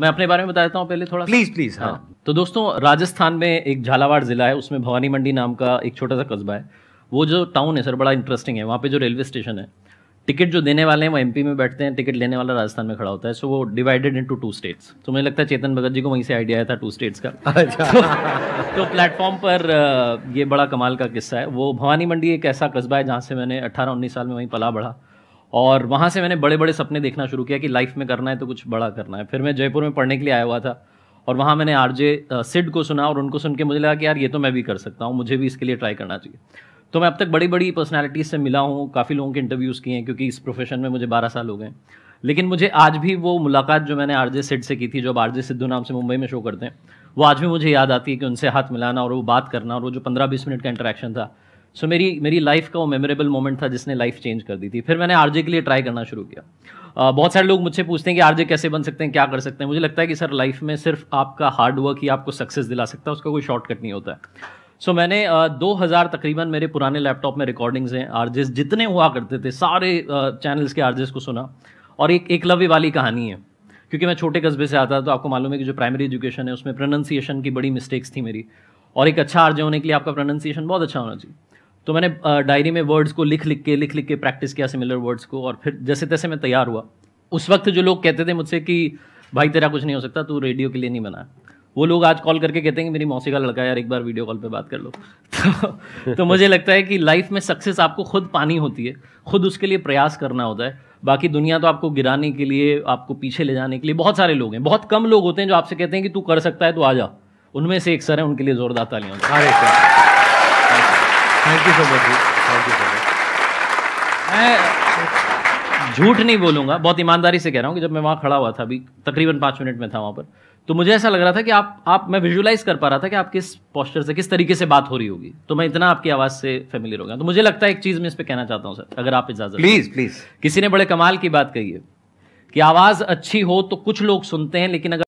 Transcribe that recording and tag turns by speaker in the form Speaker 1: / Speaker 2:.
Speaker 1: मैं अपने बारे में बता देता हूँ पहले थोड़ा प्लीज प्लीज हाँ।, हाँ तो दोस्तों राजस्थान में एक झालावाड़ ज़िला है उसमें भवानी मंडी नाम का एक छोटा सा कस्बा है वो जो टाउन है सर बड़ा इंटरेस्टिंग है वहाँ पे जो रेलवे स्टेशन है टिकट जो देने वाले हैं वो एमपी में बैठते हैं टिकट लेने वाला राजस्थान में खड़ा होता है सो वो डिवाइडेड इनटू टू स्टेट्स तो मुझे लगता है चेतन भगत जी को वहीं से आइडिया आया था टू स्टेट्स का अच्छा। तो, तो प्लेटफॉर्म पर ये बड़ा कमाल का किस्सा है वो भवानी मंडी एक ऐसा कस्बा है जहाँ से मैंने अट्ठारह उन्नीस साल में वहीं पला बढ़ा और वहाँ से मैंने बड़े बड़े सपने देखना शुरू किया कि लाइफ में करना है तो कुछ बड़ा करना है फिर मैं जयपुर में पढ़ने के लिए आया हुआ था और वहाँ मैंने आर जे सिड को सुना और उनको सुन के मुझे लगा कि यार ये तो मैं भी कर सकता हूँ मुझे भी इसके लिए ट्राई करना चाहिए तो मैं अब तक बड़ी बड़ी पर्सनैलिटीज़ से मिला हूँ काफ़ी लोगों के इंटरव्यूज़ किए हैं क्योंकि इस प्रोफेशन में मुझे बारह साल हो गए लेकिन मुझे आज भी वो मुलाकात जो मैंने आर जे सिड से की थी जो अब जे सिद्धू नाम से मुंबई में शो करते हैं वो आज भी मुझे याद आती है कि उनसे हाथ मिलाना और वो बात करना और वो जो पंद्रह बीस मिनट का इंटरेक्शन था सो so, मेरी मेरी लाइफ का वो मेमोरेबल मोमेंट था जिसने लाइफ चेंज कर दी थी फिर मैंने आरजे के लिए ट्राई करना शुरू किया बहुत सारे लोग मुझसे पूछते हैं कि आरजे कैसे बन सकते हैं क्या कर सकते हैं मुझे लगता है कि सर लाइफ में सिर्फ आपका हार्ड वर्क ही आपको सक्सेस दिला सकता है उसका कोई शॉर्टकट नहीं होता है सो so, मैंने दो हज़ार तकरीबन मेरे पुराने लैपटॉप में रिकॉर्डिंग्स हैं आरजेस जितने हुआ करते थे सारे चैनल्स के आरजेस को सुना और एक एक लव्य वाली कहानी है क्योंकि मैं छोटे कस्बे से आता था तो आपको मालूम है कि जो प्राइमरी एजुकेशन है उसमें प्रोनंसिएशन की बड़ी मिस्टेक्स थी मेरी और एक अच्छा आरजे होने के लिए आपका प्रोनंसिएशन बहुत अच्छा होना चाहिए तो मैंने डायरी में वर्ड्स को लिख लिख के लिख लिख के प्रैक्टिस किया सिमिलर वर्ड्स को और फिर जैसे तैसे मैं तैयार हुआ उस वक्त जो लोग कहते थे मुझसे कि भाई तेरा कुछ नहीं हो सकता तू रेडियो के लिए नहीं बना वो लोग आज कॉल करके कहते हैं कि मेरी मौसी का लड़का यार एक बार वीडियो कॉल पे बात कर लो तो तो मुझे लगता है कि लाइफ में सक्सेस आपको खुद पानी होती है खुद उसके लिए प्रयास करना होता है बाकी दुनिया तो आपको गिराने के लिए आपको पीछे ले जाने के लिए बहुत सारे लोग हैं बहुत कम लोग होते हैं जो आपसे कहते हैं कि तू कर सकता है तो आ जा उनमें से एक सर है उनके लिए जोरदार तालियां सारे thank you so much thank you so much मैं झूठ नहीं बोलूंगा बहुत ईमानदारी से कह रहा हूँ कि जब मैं वहाँ खड़ा हुआ था अभी तकरीबन पाँच मिनट में था वहाँ पर तो मुझे ऐसा लग रहा था कि आप आप मैं विजुलाइज कर पा रहा था कि आप किस पोस्टर से किस तरीके से बात हो रही होगी तो मैं इतना आपकी आवाज़ से फैमिली हो गया तो मुझे लगता है एक चीज़ मैं इस पर कहना चाहता हूँ सर अगर आप इजाज़त प्लीज़ प्लीज़ किसी ने बड़े कमाल की बात कही है कि आवाज़ अच्छी हो तो कुछ लोग सुनते हैं लेकिन अगर